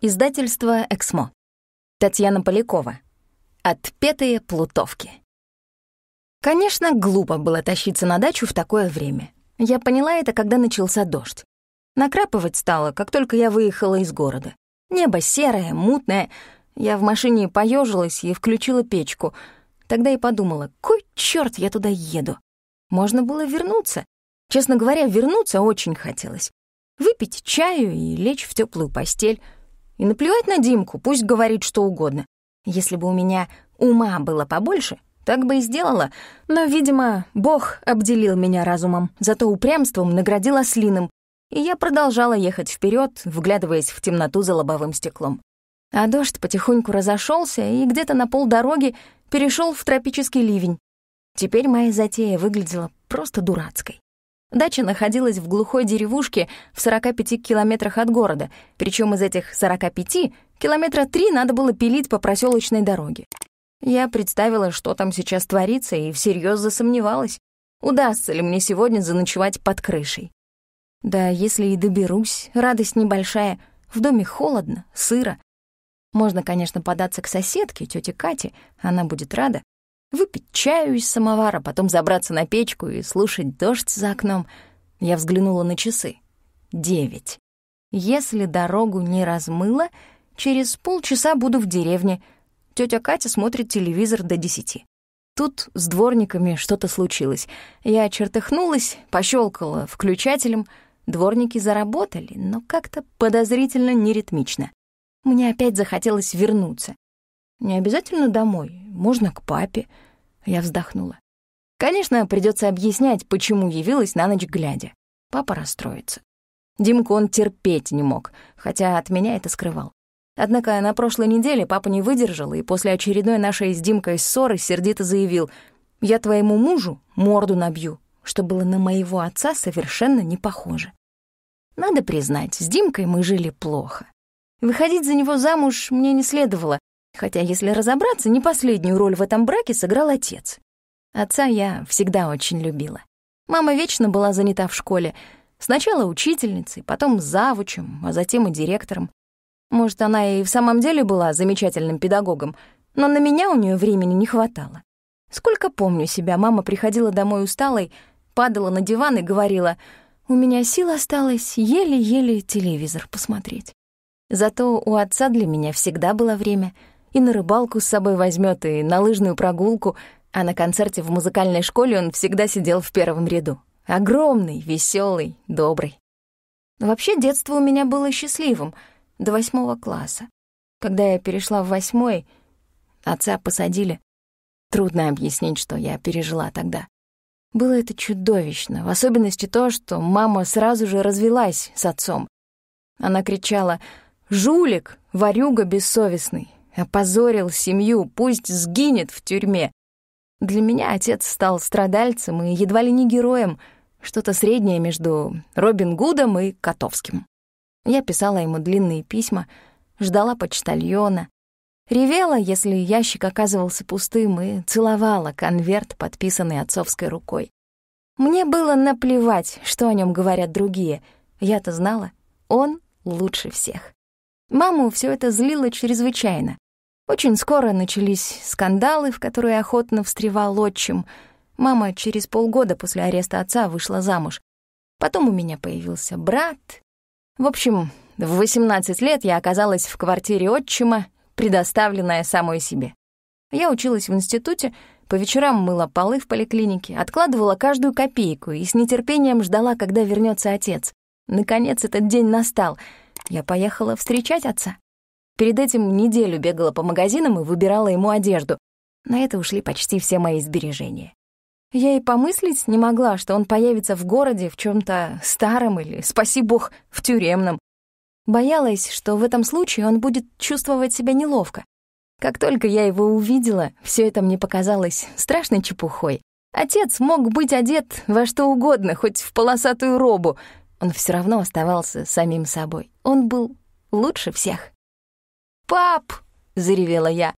Издательство «Эксмо». Татьяна Полякова. «Отпетые плутовки». Конечно, глупо было тащиться на дачу в такое время. Я поняла это, когда начался дождь. Накрапывать стало, как только я выехала из города. Небо серое, мутное. Я в машине поежилась и включила печку. Тогда и подумала, кой черт я туда еду? Можно было вернуться. Честно говоря, вернуться очень хотелось. Выпить чаю и лечь в теплую постель — и наплевать на Димку, пусть говорит что угодно. Если бы у меня ума было побольше, так бы и сделала. Но, видимо, Бог обделил меня разумом, зато упрямством наградил ослиным, и я продолжала ехать вперед, вглядываясь в темноту за лобовым стеклом. А дождь потихоньку разошелся и где-то на полдороги перешел в тропический ливень. Теперь моя затея выглядела просто дурацкой. Дача находилась в глухой деревушке в 45 километрах от города, причем из этих 45 километра 3 надо было пилить по проселочной дороге. Я представила, что там сейчас творится, и всерьез засомневалась, удастся ли мне сегодня заночевать под крышей. Да, если и доберусь, радость небольшая. В доме холодно, сыро. Можно, конечно, податься к соседке, тете Кате, она будет рада выпить чаю из самовара, потом забраться на печку и слушать дождь за окном. Я взглянула на часы. Девять. Если дорогу не размыло, через полчаса буду в деревне. Тетя Катя смотрит телевизор до десяти. Тут с дворниками что-то случилось. Я чертыхнулась, пощелкала включателем. Дворники заработали, но как-то подозрительно неритмично. Мне опять захотелось вернуться. Не обязательно домой, можно к папе. Я вздохнула. Конечно, придется объяснять, почему явилась на ночь глядя. Папа расстроится. Димку он терпеть не мог, хотя от меня это скрывал. Однако на прошлой неделе папа не выдержал, и после очередной нашей с Димкой ссоры сердито заявил, «Я твоему мужу морду набью», что было на моего отца совершенно не похоже. Надо признать, с Димкой мы жили плохо. Выходить за него замуж мне не следовало, Хотя, если разобраться, не последнюю роль в этом браке сыграл отец. Отца я всегда очень любила. Мама вечно была занята в школе. Сначала учительницей, потом завучем, а затем и директором. Может, она и в самом деле была замечательным педагогом, но на меня у нее времени не хватало. Сколько помню себя, мама приходила домой усталой, падала на диван и говорила, «У меня сил осталось еле-еле телевизор посмотреть». Зато у отца для меня всегда было время — и на рыбалку с собой возьмет, и на лыжную прогулку, а на концерте в музыкальной школе он всегда сидел в первом ряду. Огромный, веселый, добрый. Вообще детство у меня было счастливым, до восьмого класса. Когда я перешла в восьмой, отца посадили. Трудно объяснить, что я пережила тогда. Было это чудовищно, в особенности то, что мама сразу же развелась с отцом. Она кричала «Жулик! Ворюга бессовестный! опозорил семью, пусть сгинет в тюрьме. Для меня отец стал страдальцем и едва ли не героем, что-то среднее между Робин Гудом и Котовским. Я писала ему длинные письма, ждала почтальона, ревела, если ящик оказывался пустым, и целовала конверт, подписанный отцовской рукой. Мне было наплевать, что о нем говорят другие. Я-то знала, он лучше всех. Маму все это злило чрезвычайно. Очень скоро начались скандалы, в которые охотно встревал отчим. Мама через полгода после ареста отца вышла замуж. Потом у меня появился брат. В общем, в 18 лет я оказалась в квартире отчима, предоставленная самой себе. Я училась в институте, по вечерам мыла полы в поликлинике, откладывала каждую копейку и с нетерпением ждала, когда вернется отец. Наконец этот день настал. Я поехала встречать отца. Перед этим неделю бегала по магазинам и выбирала ему одежду. На это ушли почти все мои сбережения. Я и помыслить не могла, что он появится в городе в чем то старом или, спаси бог, в тюремном. Боялась, что в этом случае он будет чувствовать себя неловко. Как только я его увидела, все это мне показалось страшной чепухой. Отец мог быть одет во что угодно, хоть в полосатую робу. Он все равно оставался самим собой. Он был лучше всех. «Пап!» — заревела я.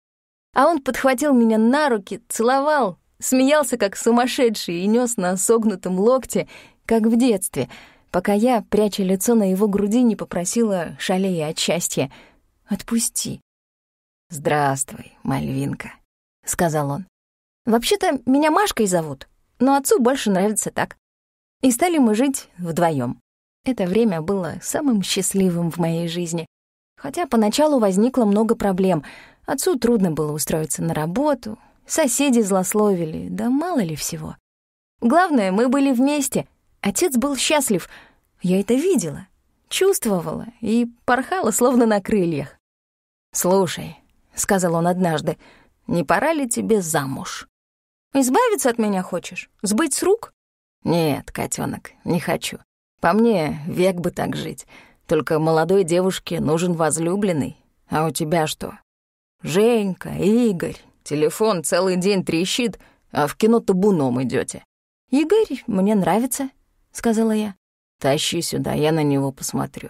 А он подхватил меня на руки, целовал, смеялся как сумасшедший и нес на согнутом локте, как в детстве, пока я, пряча лицо на его груди, не попросила шалея от счастья. «Отпусти». «Здравствуй, Мальвинка», — сказал он. «Вообще-то меня Машкой зовут, но отцу больше нравится так». И стали мы жить вдвоем. Это время было самым счастливым в моей жизни. Хотя поначалу возникло много проблем. Отцу трудно было устроиться на работу, соседи злословили, да мало ли всего. Главное, мы были вместе. Отец был счастлив. Я это видела, чувствовала и порхала, словно на крыльях. «Слушай», — сказал он однажды, — «не пора ли тебе замуж?» «Избавиться от меня хочешь? Сбыть с рук?» «Нет, котенок, не хочу. По мне, век бы так жить. Только молодой девушке нужен возлюбленный. А у тебя что? Женька, Игорь, телефон целый день трещит, а в кино табуном идете. «Игорь, мне нравится», — сказала я. «Тащи сюда, я на него посмотрю».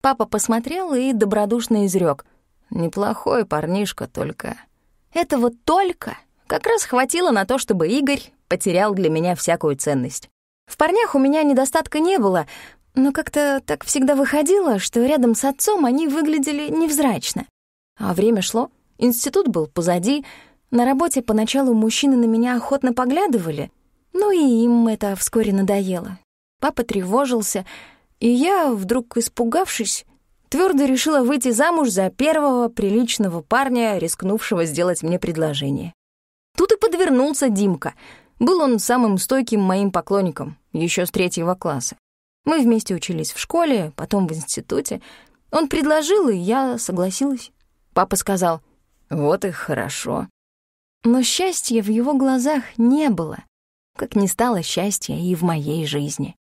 Папа посмотрел и добродушно изрек: «Неплохой парнишка, только...» Этого «только» как раз хватило на то, чтобы Игорь потерял для меня всякую ценность. В парнях у меня недостатка не было, но как-то так всегда выходило, что рядом с отцом они выглядели невзрачно. А время шло, институт был позади, на работе поначалу мужчины на меня охотно поглядывали, Ну и им это вскоре надоело. Папа тревожился, и я, вдруг испугавшись, твердо решила выйти замуж за первого приличного парня, рискнувшего сделать мне предложение. Тут и подвернулся Димка. Был он самым стойким моим поклонником, еще с третьего класса. Мы вместе учились в школе, потом в институте. Он предложил, и я согласилась. Папа сказал, вот и хорошо. Но счастья в его глазах не было, как не стало счастья и в моей жизни.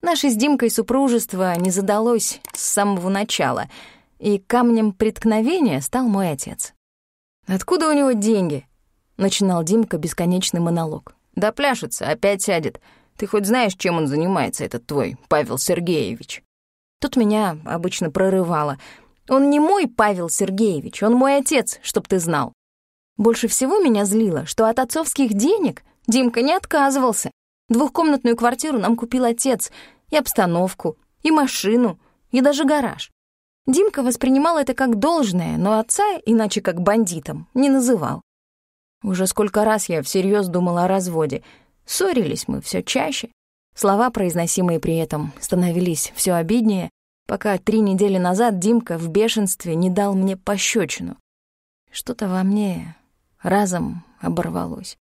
Наше с Димкой супружество не задалось с самого начала, и камнем преткновения стал мой отец. «Откуда у него деньги?» — начинал Димка бесконечный монолог. «Да пляшется, опять сядет. Ты хоть знаешь, чем он занимается, этот твой Павел Сергеевич?» Тут меня обычно прорывало. «Он не мой Павел Сергеевич, он мой отец, чтоб ты знал». Больше всего меня злило, что от отцовских денег Димка не отказывался. Двухкомнатную квартиру нам купил отец, и обстановку, и машину, и даже гараж. Димка воспринимал это как должное, но отца, иначе как бандитом, не называл. Уже сколько раз я всерьез думала о разводе — Ссорились мы все чаще. Слова, произносимые при этом, становились все обиднее, пока три недели назад Димка в бешенстве не дал мне пощечину. Что-то во мне разом оборвалось.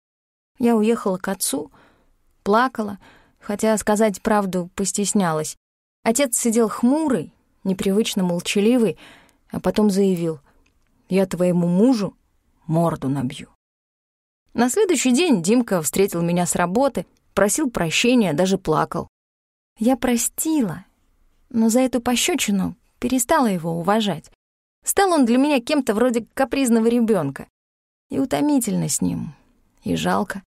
Я уехала к отцу, плакала, хотя сказать правду постеснялась. Отец сидел хмурый, непривычно молчаливый, а потом заявил, «Я твоему мужу морду набью». На следующий день Димка встретил меня с работы, просил прощения, даже плакал. Я простила, но за эту пощечину перестала его уважать. Стал он для меня кем-то вроде капризного ребенка. И утомительно с ним, и жалко.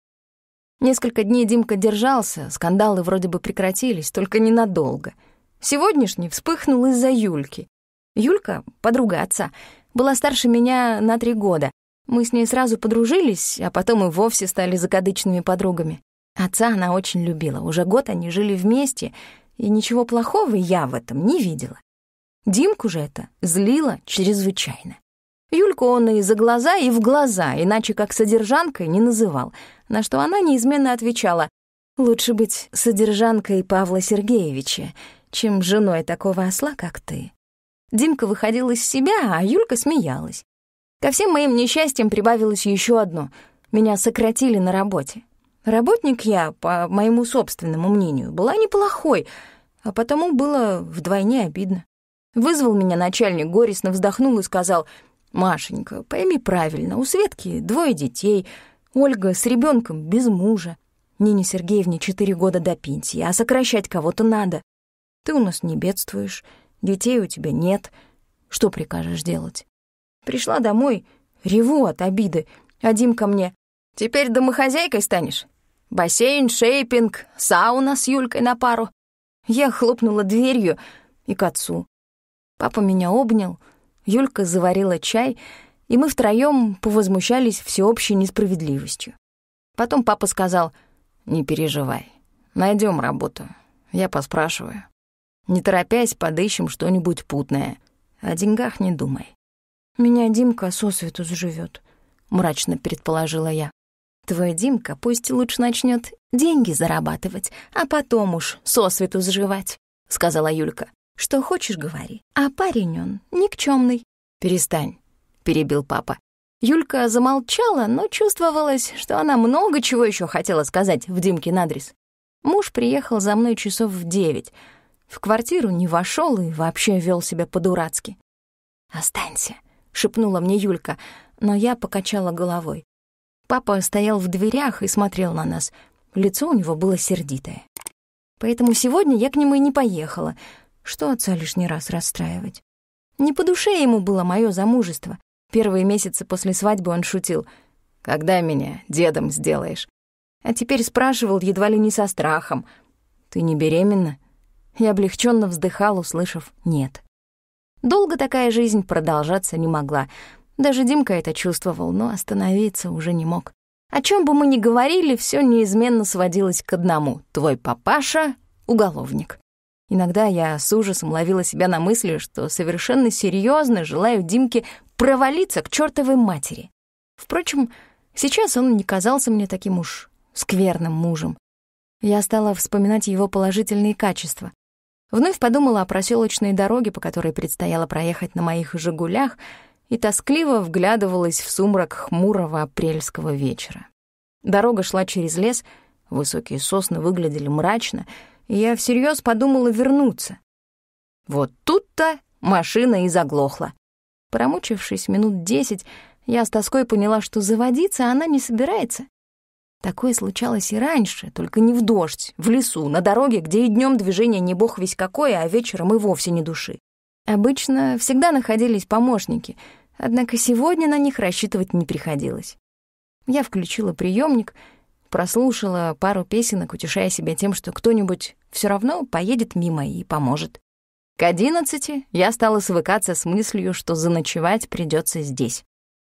Несколько дней Димка держался, скандалы вроде бы прекратились, только ненадолго. Сегодняшний вспыхнул из-за Юльки. Юлька, подруга отца, была старше меня на три года. Мы с ней сразу подружились, а потом и вовсе стали закадычными подругами. Отца она очень любила. Уже год они жили вместе, и ничего плохого я в этом не видела. Димку же это злило чрезвычайно. Юльку он и за глаза, и в глаза, иначе как содержанкой не называл, на что она неизменно отвечала «Лучше быть содержанкой Павла Сергеевича, чем женой такого осла, как ты». Димка выходил из себя, а Юлька смеялась. Ко всем моим несчастьям прибавилось еще одно. Меня сократили на работе. Работник я, по моему собственному мнению, была неплохой, а потому было вдвойне обидно. Вызвал меня начальник горестно, вздохнул и сказал, «Машенька, пойми правильно, у Светки двое детей, Ольга с ребенком без мужа, Нине Сергеевне четыре года до пенсии, а сокращать кого-то надо. Ты у нас не бедствуешь, детей у тебя нет, что прикажешь делать?» Пришла домой, реву от обиды, а Димка мне «Теперь домохозяйкой станешь? Бассейн, шейпинг, сауна с Юлькой на пару». Я хлопнула дверью и к отцу. Папа меня обнял, Юлька заварила чай, и мы втроем повозмущались всеобщей несправедливостью. Потом папа сказал «Не переживай, найдем работу, я поспрашиваю». Не торопясь, подыщем что-нибудь путное. О деньгах не думай. «Меня Димка сосвету заживет», — мрачно предположила я. «Твой Димка пусть лучше начнет деньги зарабатывать, а потом уж сосвету заживать», — сказала Юлька. «Что хочешь, говори, а парень он никчемный». «Перестань», — перебил папа. Юлька замолчала, но чувствовалось, что она много чего еще хотела сказать в Димкин адрес. Муж приехал за мной часов в девять. В квартиру не вошел и вообще вел себя по-дурацки. «Останься», шепнула мне Юлька, но я покачала головой. Папа стоял в дверях и смотрел на нас. Лицо у него было сердитое. Поэтому сегодня я к нему и не поехала. Что отца лишний раз расстраивать? Не по душе ему было мое замужество. Первые месяцы после свадьбы он шутил. «Когда меня дедом сделаешь?» А теперь спрашивал едва ли не со страхом. «Ты не беременна?» Я облегченно вздыхал, услышав «нет». Долго такая жизнь продолжаться не могла. Даже Димка это чувствовал, но остановиться уже не мог. О чем бы мы ни говорили, все неизменно сводилось к одному. Твой папаша — уголовник. Иногда я с ужасом ловила себя на мысли, что совершенно серьезно желаю Димке провалиться к чертовой матери. Впрочем, сейчас он не казался мне таким уж скверным мужем. Я стала вспоминать его положительные качества. Вновь подумала о проселочной дороге, по которой предстояло проехать на моих «Жигулях», и тоскливо вглядывалась в сумрак хмурого апрельского вечера. Дорога шла через лес, высокие сосны выглядели мрачно, и я всерьез подумала вернуться. Вот тут-то машина и заглохла. Промучившись минут десять, я с тоской поняла, что заводиться она не собирается. Такое случалось и раньше, только не в дождь, в лесу, на дороге, где и днем движение не бог весь какое, а вечером и вовсе не души. Обычно всегда находились помощники, однако сегодня на них рассчитывать не приходилось. Я включила приемник, прослушала пару песенок, утешая себя тем, что кто-нибудь все равно поедет мимо и поможет. К одиннадцати я стала свыкаться с мыслью, что заночевать придется здесь.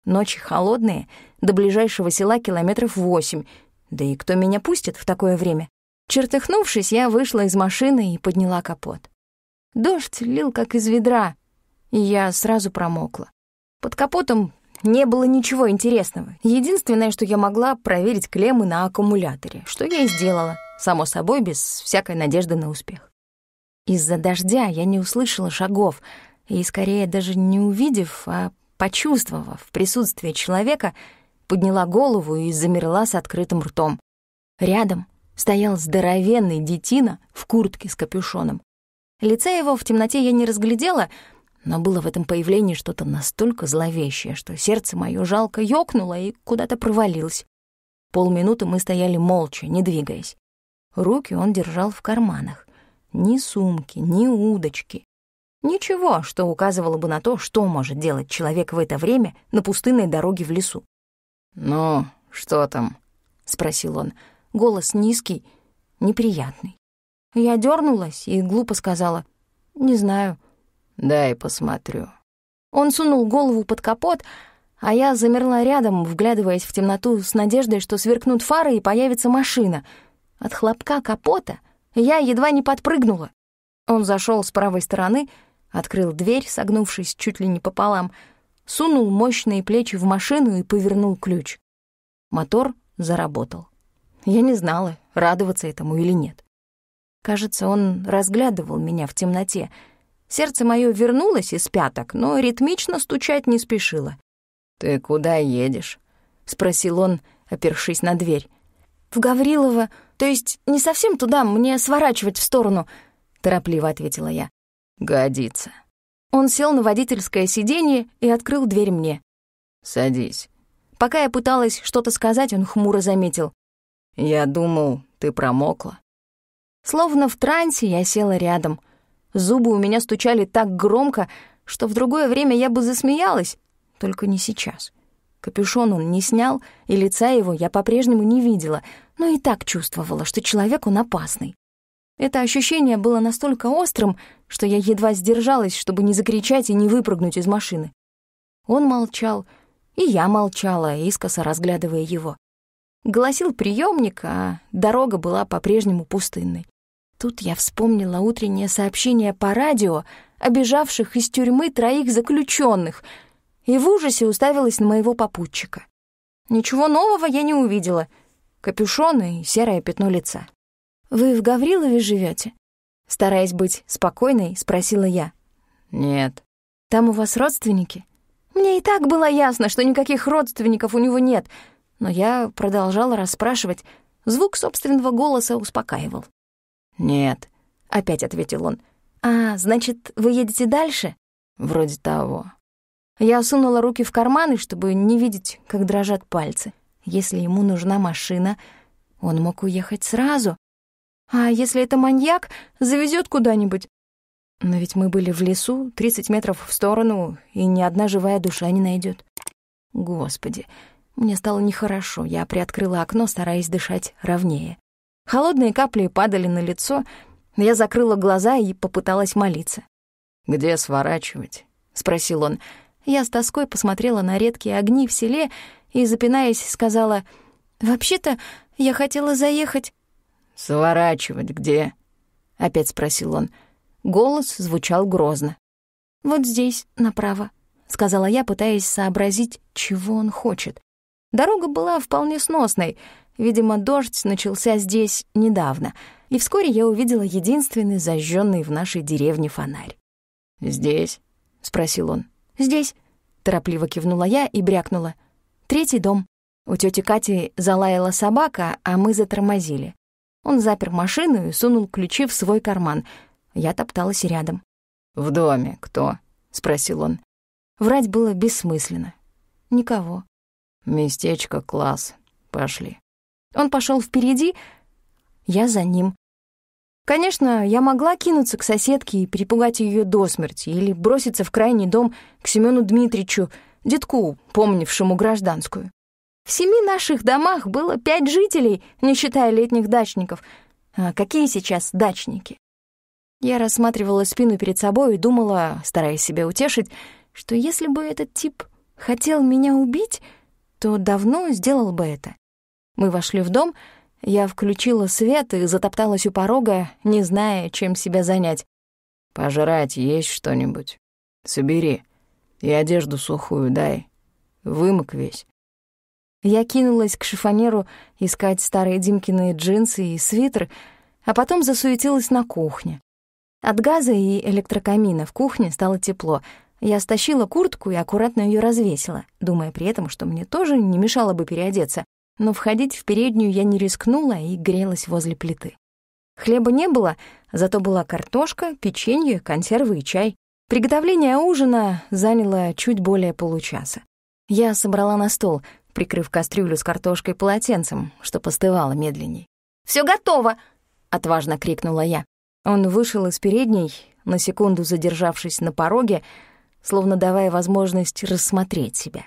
Ночи холодные, до ближайшего села километров восемь — да и кто меня пустит в такое время? Чертыхнувшись, я вышла из машины и подняла капот. Дождь лил как из ведра, и я сразу промокла. Под капотом не было ничего интересного. Единственное, что я могла, проверить клеммы на аккумуляторе, что я и сделала, само собой, без всякой надежды на успех. Из-за дождя я не услышала шагов, и скорее даже не увидев, а почувствовав присутствие человека — подняла голову и замерла с открытым ртом. Рядом стоял здоровенный детина в куртке с капюшоном. Лица его в темноте я не разглядела, но было в этом появлении что-то настолько зловещее, что сердце мое жалко ёкнуло и куда-то провалилось. Полминуты мы стояли молча, не двигаясь. Руки он держал в карманах. Ни сумки, ни удочки. Ничего, что указывало бы на то, что может делать человек в это время на пустынной дороге в лесу. «Ну, что там?» — спросил он. Голос низкий, неприятный. Я дернулась и глупо сказала «Не знаю». «Дай посмотрю». Он сунул голову под капот, а я замерла рядом, вглядываясь в темноту с надеждой, что сверкнут фары и появится машина. От хлопка капота я едва не подпрыгнула. Он зашел с правой стороны, открыл дверь, согнувшись чуть ли не пополам — сунул мощные плечи в машину и повернул ключ. Мотор заработал. Я не знала, радоваться этому или нет. Кажется, он разглядывал меня в темноте. Сердце мое вернулось из пяток, но ритмично стучать не спешило. «Ты куда едешь?» — спросил он, опершись на дверь. «В Гаврилово, то есть не совсем туда, мне сворачивать в сторону», — торопливо ответила я. «Годится», он сел на водительское сиденье и открыл дверь мне. «Садись». Пока я пыталась что-то сказать, он хмуро заметил. «Я думал, ты промокла». Словно в трансе я села рядом. Зубы у меня стучали так громко, что в другое время я бы засмеялась, только не сейчас. Капюшон он не снял, и лица его я по-прежнему не видела, но и так чувствовала, что человек он опасный. Это ощущение было настолько острым, что я едва сдержалась, чтобы не закричать и не выпрыгнуть из машины. Он молчал, и я молчала, искоса разглядывая его. Голосил приемник, а дорога была по-прежнему пустынной. Тут я вспомнила утреннее сообщение по радио о бежавших из тюрьмы троих заключенных и в ужасе уставилась на моего попутчика. Ничего нового я не увидела. Капюшон и серое пятно лица. «Вы в Гаврилове живете? Стараясь быть спокойной, спросила я. «Нет». «Там у вас родственники?» Мне и так было ясно, что никаких родственников у него нет, но я продолжала расспрашивать. Звук собственного голоса успокаивал. «Нет», — опять ответил он. «А, значит, вы едете дальше?» «Вроде того». Я сунула руки в карманы, чтобы не видеть, как дрожат пальцы. Если ему нужна машина, он мог уехать сразу, а если это маньяк, завезет куда-нибудь. Но ведь мы были в лесу, 30 метров в сторону, и ни одна живая душа не найдет. Господи, мне стало нехорошо, я приоткрыла окно, стараясь дышать ровнее. Холодные капли падали на лицо, я закрыла глаза и попыталась молиться. «Где сворачивать?» — спросил он. Я с тоской посмотрела на редкие огни в селе и, запинаясь, сказала, «Вообще-то я хотела заехать «Сворачивать где?» — опять спросил он. Голос звучал грозно. «Вот здесь, направо», — сказала я, пытаясь сообразить, чего он хочет. Дорога была вполне сносной. Видимо, дождь начался здесь недавно, и вскоре я увидела единственный зажженный в нашей деревне фонарь. «Здесь?» — спросил он. «Здесь», — торопливо кивнула я и брякнула. «Третий дом». У тети Кати залаяла собака, а мы затормозили. Он запер машину и сунул ключи в свой карман. Я топталась рядом. «В доме кто?» — спросил он. Врать было бессмысленно. «Никого». «Местечко, класс. Пошли». Он пошел впереди, я за ним. Конечно, я могла кинуться к соседке и перепугать ее до смерти или броситься в крайний дом к Семену Дмитриевичу детку, помнившему гражданскую. В семи наших домах было пять жителей, не считая летних дачников. А какие сейчас дачники? Я рассматривала спину перед собой и думала, стараясь себя утешить, что если бы этот тип хотел меня убить, то давно сделал бы это. Мы вошли в дом, я включила свет и затопталась у порога, не зная, чем себя занять. «Пожрать есть что-нибудь? Собери. И одежду сухую дай. Вымок весь. Я кинулась к шифонеру искать старые Димкины джинсы и свитер, а потом засуетилась на кухне. От газа и электрокамина в кухне стало тепло. Я стащила куртку и аккуратно ее развесила, думая при этом, что мне тоже не мешало бы переодеться. Но входить в переднюю я не рискнула и грелась возле плиты. Хлеба не было, зато была картошка, печенье, консервы и чай. Приготовление ужина заняло чуть более получаса. Я собрала на стол прикрыв кастрюлю с картошкой полотенцем, что постывало медленней. «Всё готово!» — отважно крикнула я. Он вышел из передней, на секунду задержавшись на пороге, словно давая возможность рассмотреть себя.